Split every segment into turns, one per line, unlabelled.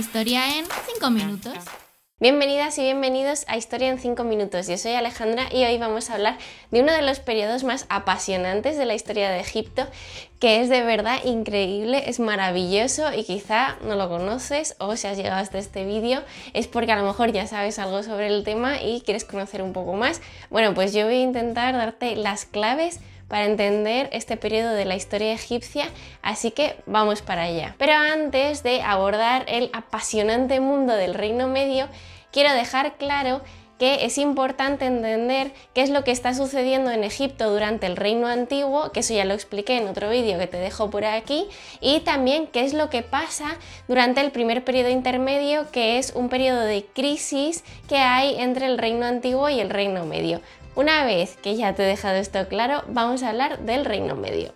Historia en 5 minutos. Bienvenidas y bienvenidos a Historia en 5 minutos. Yo soy Alejandra y hoy vamos a hablar de uno de los periodos más apasionantes de la historia de Egipto, que es de verdad increíble, es maravilloso y quizá no lo conoces o si has llegado hasta este vídeo es porque a lo mejor ya sabes algo sobre el tema y quieres conocer un poco más. Bueno, pues yo voy a intentar darte las claves para entender este periodo de la historia egipcia, así que vamos para allá. Pero antes de abordar el apasionante mundo del Reino Medio, quiero dejar claro que es importante entender qué es lo que está sucediendo en Egipto durante el Reino Antiguo, que eso ya lo expliqué en otro vídeo que te dejo por aquí, y también qué es lo que pasa durante el primer periodo intermedio, que es un periodo de crisis que hay entre el Reino Antiguo y el Reino Medio. Una vez que ya te he dejado esto claro, vamos a hablar del reino medio.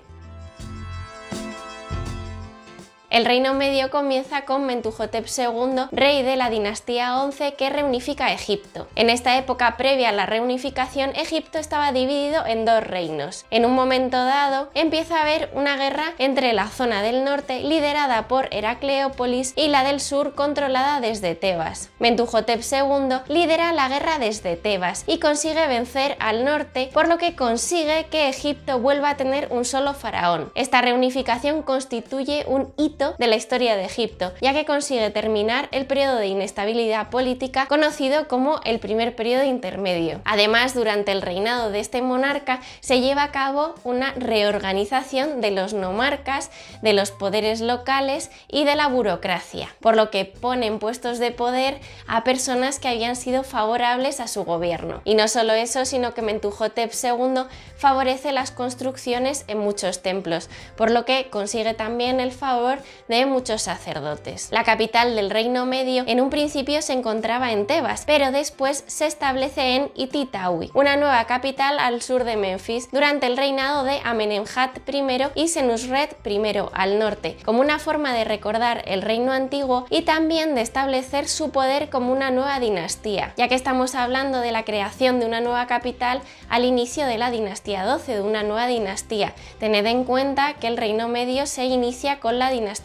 El reino medio comienza con Mentuhotep II, rey de la dinastía 11 que reunifica Egipto. En esta época previa a la reunificación, Egipto estaba dividido en dos reinos. En un momento dado, empieza a haber una guerra entre la zona del norte, liderada por Heracleópolis, y la del sur, controlada desde Tebas. Mentuhotep II lidera la guerra desde Tebas y consigue vencer al norte, por lo que consigue que Egipto vuelva a tener un solo faraón. Esta reunificación constituye un hito de la historia de Egipto, ya que consigue terminar el periodo de inestabilidad política conocido como el primer periodo intermedio. Además, durante el reinado de este monarca se lleva a cabo una reorganización de los nomarcas, de los poderes locales y de la burocracia, por lo que pone en puestos de poder a personas que habían sido favorables a su gobierno. Y no solo eso, sino que Mentuhotep II favorece las construcciones en muchos templos, por lo que consigue también el favor de muchos sacerdotes. La capital del Reino Medio en un principio se encontraba en Tebas, pero después se establece en Ititawi, una nueva capital al sur de Memphis, durante el reinado de Amenemhat I y Senusret I al norte, como una forma de recordar el reino antiguo y también de establecer su poder como una nueva dinastía, ya que estamos hablando de la creación de una nueva capital al inicio de la dinastía 12, de una nueva dinastía. Tened en cuenta que el Reino Medio se inicia con la dinastía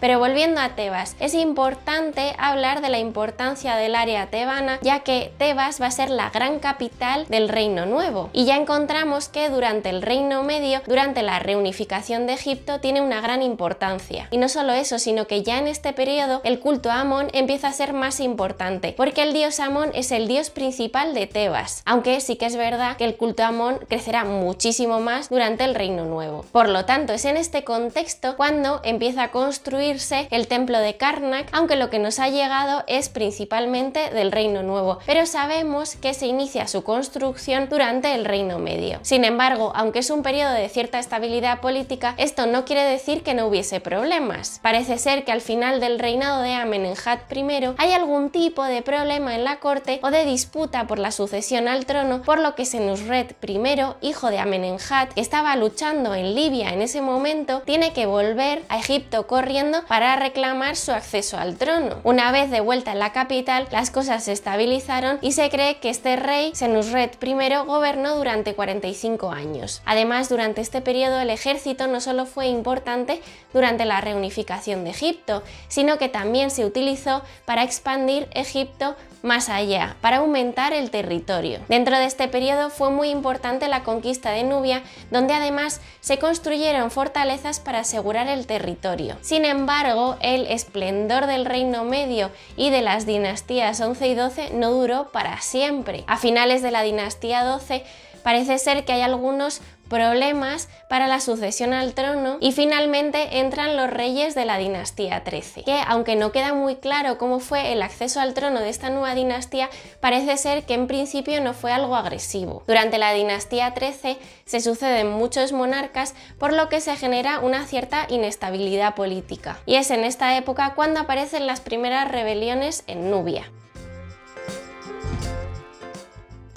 pero volviendo a Tebas, es importante hablar de la importancia del área tebana, ya que Tebas va a ser la gran capital del Reino Nuevo. Y ya encontramos que durante el Reino Medio, durante la reunificación de Egipto, tiene una gran importancia. Y no solo eso, sino que ya en este periodo el culto a Amón empieza a ser más importante, porque el dios Amón es el dios principal de Tebas, aunque sí que es verdad que el culto a Amón crecerá muchísimo más durante el Reino Nuevo. Por lo tanto, es en este contexto cuando empieza a construirse el templo de Karnak, aunque lo que nos ha llegado es principalmente del Reino Nuevo, pero sabemos que se inicia su construcción durante el Reino Medio. Sin embargo, aunque es un periodo de cierta estabilidad política, esto no quiere decir que no hubiese problemas. Parece ser que al final del reinado de Amenenhat I hay algún tipo de problema en la corte o de disputa por la sucesión al trono, por lo que Senusret I, hijo de Amenenhat, que estaba luchando en Libia en ese momento, tiene que volver a Egipto Egipto corriendo para reclamar su acceso al trono. Una vez de vuelta en la capital, las cosas se estabilizaron y se cree que este rey, Senusret I, gobernó durante 45 años. Además, durante este periodo el ejército no solo fue importante durante la reunificación de Egipto, sino que también se utilizó para expandir Egipto más allá, para aumentar el territorio. Dentro de este periodo fue muy importante la conquista de Nubia, donde además se construyeron fortalezas para asegurar el territorio. Sin embargo, el esplendor del Reino Medio y de las dinastías 11 y 12 no duró para siempre. A finales de la dinastía 12 parece ser que hay algunos problemas para la sucesión al trono y finalmente entran los reyes de la dinastía XIII, que aunque no queda muy claro cómo fue el acceso al trono de esta nueva dinastía, parece ser que en principio no fue algo agresivo. Durante la dinastía XIII se suceden muchos monarcas, por lo que se genera una cierta inestabilidad política. Y es en esta época cuando aparecen las primeras rebeliones en Nubia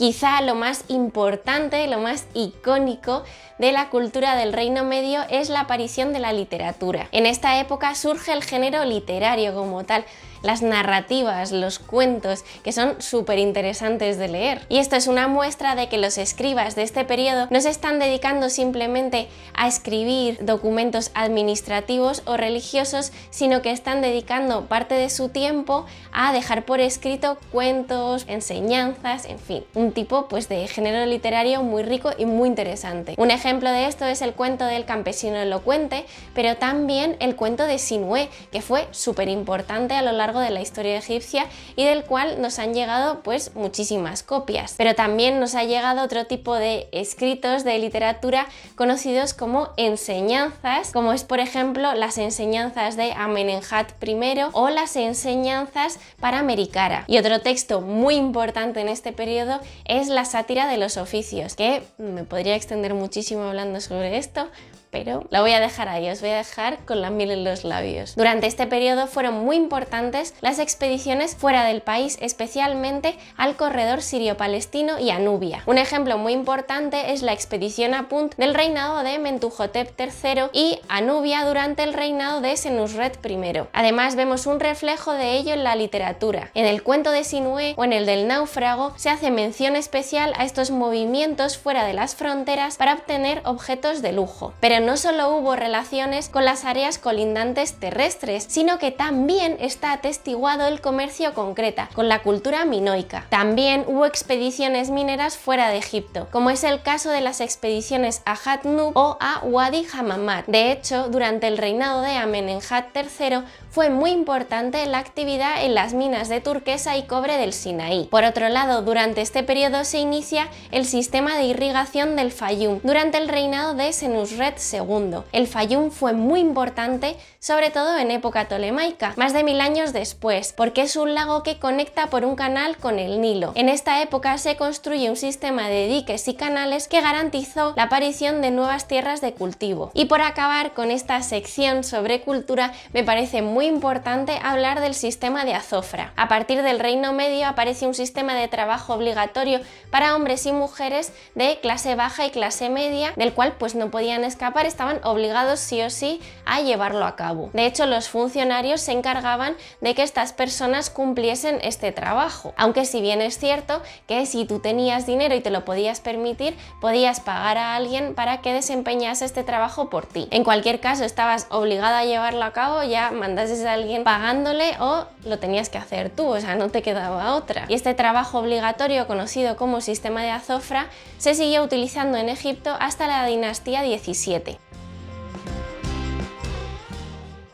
quizá lo más importante, lo más icónico de la cultura del Reino Medio es la aparición de la literatura. En esta época surge el género literario como tal, las narrativas, los cuentos, que son súper interesantes de leer. Y esto es una muestra de que los escribas de este periodo no se están dedicando simplemente a escribir documentos administrativos o religiosos, sino que están dedicando parte de su tiempo a dejar por escrito cuentos, enseñanzas, en fin, un tipo pues de género literario muy rico y muy interesante. Un ejemplo de esto es el cuento del campesino elocuente, pero también el cuento de Sinué, que fue súper importante a lo largo de la historia egipcia y del cual nos han llegado pues muchísimas copias. Pero también nos ha llegado otro tipo de escritos de literatura conocidos como enseñanzas, como es por ejemplo las enseñanzas de Amenenhat I o las enseñanzas para Merikara. Y otro texto muy importante en este periodo es la sátira de los oficios, que me podría extender muchísimo hablando sobre esto, pero la voy a dejar ahí, os voy a dejar con la miel en los labios. Durante este periodo fueron muy importantes las expediciones fuera del país, especialmente al corredor sirio-palestino y a Nubia. Un ejemplo muy importante es la expedición a Punt del reinado de Mentuhotep III y a Nubia durante el reinado de Senusret I. Además vemos un reflejo de ello en la literatura. En el cuento de Sinué o en el del náufrago se hace mención especial a estos movimientos fuera de las fronteras para obtener objetos de lujo. Pero no solo hubo relaciones con las áreas colindantes terrestres, sino que también está atestiguado el comercio concreta, con la cultura minoica. También hubo expediciones mineras fuera de Egipto, como es el caso de las expediciones a Hatnub o a Wadi Hammamat. De hecho, durante el reinado de Amenenhat III fue muy importante la actividad en las minas de turquesa y cobre del Sinaí. Por otro lado, durante este periodo se inicia el sistema de irrigación del Fayum durante el reinado de Senusret II. El Fayum fue muy importante, sobre todo en época tolemaica, más de mil años después, porque es un lago que conecta por un canal con el Nilo. En esta época se construye un sistema de diques y canales que garantizó la aparición de nuevas tierras de cultivo. Y por acabar con esta sección sobre cultura, me parece muy importante hablar del sistema de azofra. A partir del Reino Medio aparece un sistema de trabajo obligatorio para hombres y mujeres de clase baja y clase media, del cual pues no podían escapar, estaban obligados sí o sí a llevarlo a cabo. De hecho, los funcionarios se encargaban de que estas personas cumpliesen este trabajo, aunque si bien es cierto que si tú tenías dinero y te lo podías permitir, podías pagar a alguien para que desempeñase este trabajo por ti. En cualquier caso, estabas obligado a llevarlo a cabo, ya mandas de alguien pagándole o lo tenías que hacer tú, o sea, no te quedaba otra. Y este trabajo obligatorio, conocido como sistema de azofra, se siguió utilizando en Egipto hasta la dinastía 17.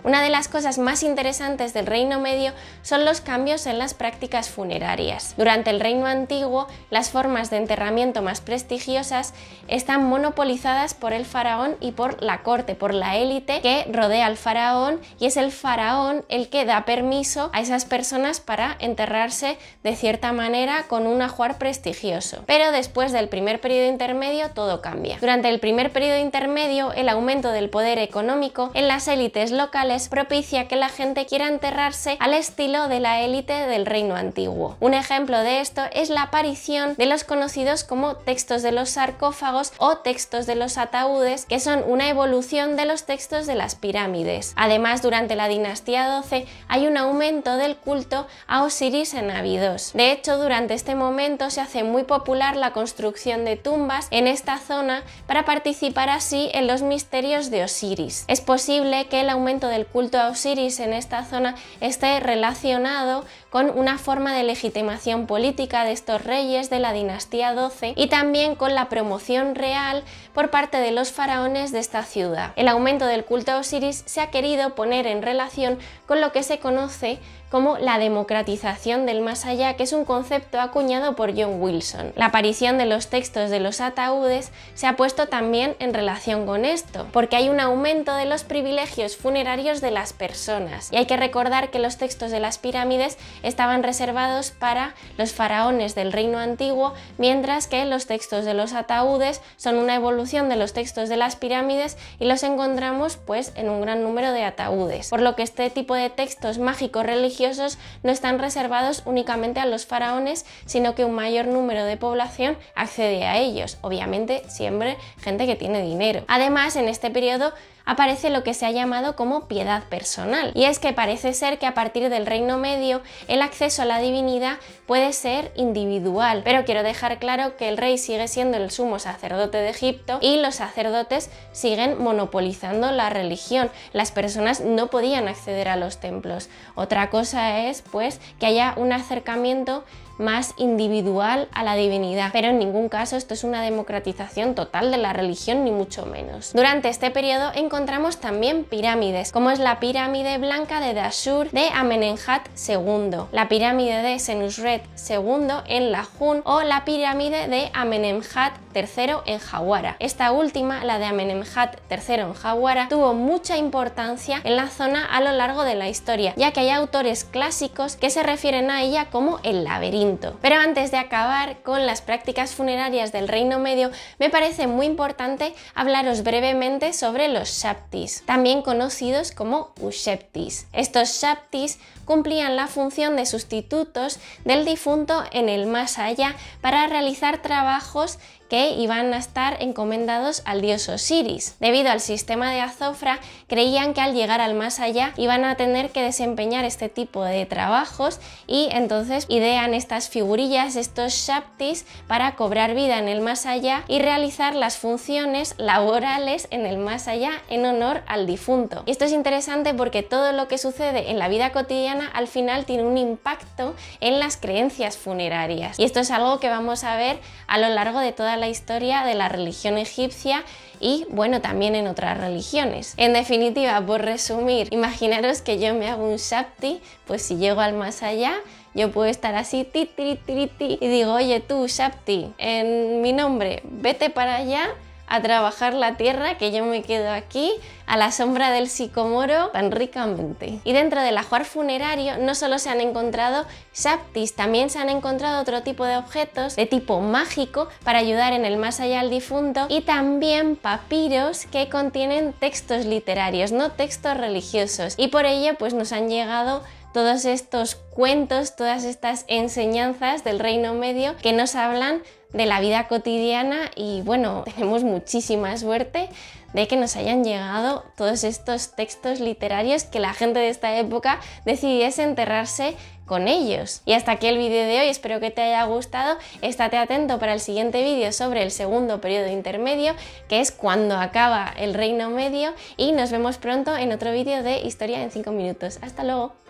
Una de las cosas más interesantes del Reino Medio son los cambios en las prácticas funerarias. Durante el Reino Antiguo, las formas de enterramiento más prestigiosas están monopolizadas por el faraón y por la corte, por la élite que rodea al faraón y es el faraón el que da permiso a esas personas para enterrarse de cierta manera con un ajuar prestigioso. Pero después del primer periodo intermedio todo cambia. Durante el primer período intermedio, el aumento del poder económico en las élites locales propicia que la gente quiera enterrarse al estilo de la élite del reino antiguo. Un ejemplo de esto es la aparición de los conocidos como textos de los sarcófagos o textos de los ataúdes, que son una evolución de los textos de las pirámides. Además, durante la dinastía 12 hay un aumento del culto a Osiris en ávidos De hecho, durante este momento se hace muy popular la construcción de tumbas en esta zona para participar así en los misterios de Osiris. Es posible que el aumento de el culto a Osiris en esta zona esté relacionado con una forma de legitimación política de estos reyes de la dinastía XII y también con la promoción real por parte de los faraones de esta ciudad. El aumento del culto a Osiris se ha querido poner en relación con lo que se conoce como la democratización del más allá, que es un concepto acuñado por John Wilson. La aparición de los textos de los ataúdes se ha puesto también en relación con esto, porque hay un aumento de los privilegios funerarios de las personas. Y hay que recordar que los textos de las pirámides estaban reservados para los faraones del reino antiguo, mientras que los textos de los ataúdes son una evolución de los textos de las pirámides y los encontramos pues en un gran número de ataúdes. Por lo que este tipo de textos mágicos religiosos religiosos no están reservados únicamente a los faraones, sino que un mayor número de población accede a ellos, obviamente siempre gente que tiene dinero. Además, en este periodo aparece lo que se ha llamado como piedad personal. Y es que parece ser que a partir del Reino Medio el acceso a la divinidad puede ser individual, pero quiero dejar claro que el rey sigue siendo el sumo sacerdote de Egipto y los sacerdotes siguen monopolizando la religión. Las personas no podían acceder a los templos. Otra cosa es pues que haya un acercamiento más individual a la divinidad, pero en ningún caso esto es una democratización total de la religión ni mucho menos. Durante este periodo encontramos también pirámides, como es la pirámide blanca de Dashur de Amenemhat II, la pirámide de Senusret II en lajun o la pirámide de Amenemhat III en Hawara. Esta última, la de Amenemhat III en Hawara, tuvo mucha importancia en la zona a lo largo de la historia, ya que hay autores clásicos que se refieren a ella como el laberinto. Pero antes de acabar con las prácticas funerarias del Reino Medio, me parece muy importante hablaros brevemente sobre los Shaptis, también conocidos como Usheptis. Estos Shaptis cumplían la función de sustitutos del difunto en el más allá para realizar trabajos que iban a estar encomendados al dios Osiris. Debido al sistema de azofra, creían que al llegar al más allá iban a tener que desempeñar este tipo de trabajos y entonces idean estas figurillas, estos shaptis, para cobrar vida en el más allá y realizar las funciones laborales en el más allá en honor al difunto. esto es interesante porque todo lo que sucede en la vida cotidiana al final tiene un impacto en las creencias funerarias. Y esto es algo que vamos a ver a lo largo de toda la historia de la religión egipcia y bueno, también en otras religiones. En definitiva, por resumir, imaginaros que yo me hago un Shakti, pues si llego al más allá, yo puedo estar así, ti, ti, ti, y digo, oye tú, Shakti, en mi nombre, vete para allá a trabajar la tierra, que yo me quedo aquí a la sombra del sicomoro tan ricamente. Y dentro del ajuar funerario no solo se han encontrado saptis, también se han encontrado otro tipo de objetos de tipo mágico para ayudar en el más allá al difunto y también papiros que contienen textos literarios, no textos religiosos. Y por ello pues nos han llegado todos estos cuentos, todas estas enseñanzas del Reino Medio que nos hablan de la vida cotidiana y bueno, tenemos muchísima suerte de que nos hayan llegado todos estos textos literarios que la gente de esta época decidiese enterrarse con ellos. Y hasta aquí el vídeo de hoy, espero que te haya gustado, estate atento para el siguiente vídeo sobre el segundo periodo intermedio, que es cuando acaba el Reino Medio, y nos vemos pronto en otro vídeo de Historia en 5 minutos. ¡Hasta luego!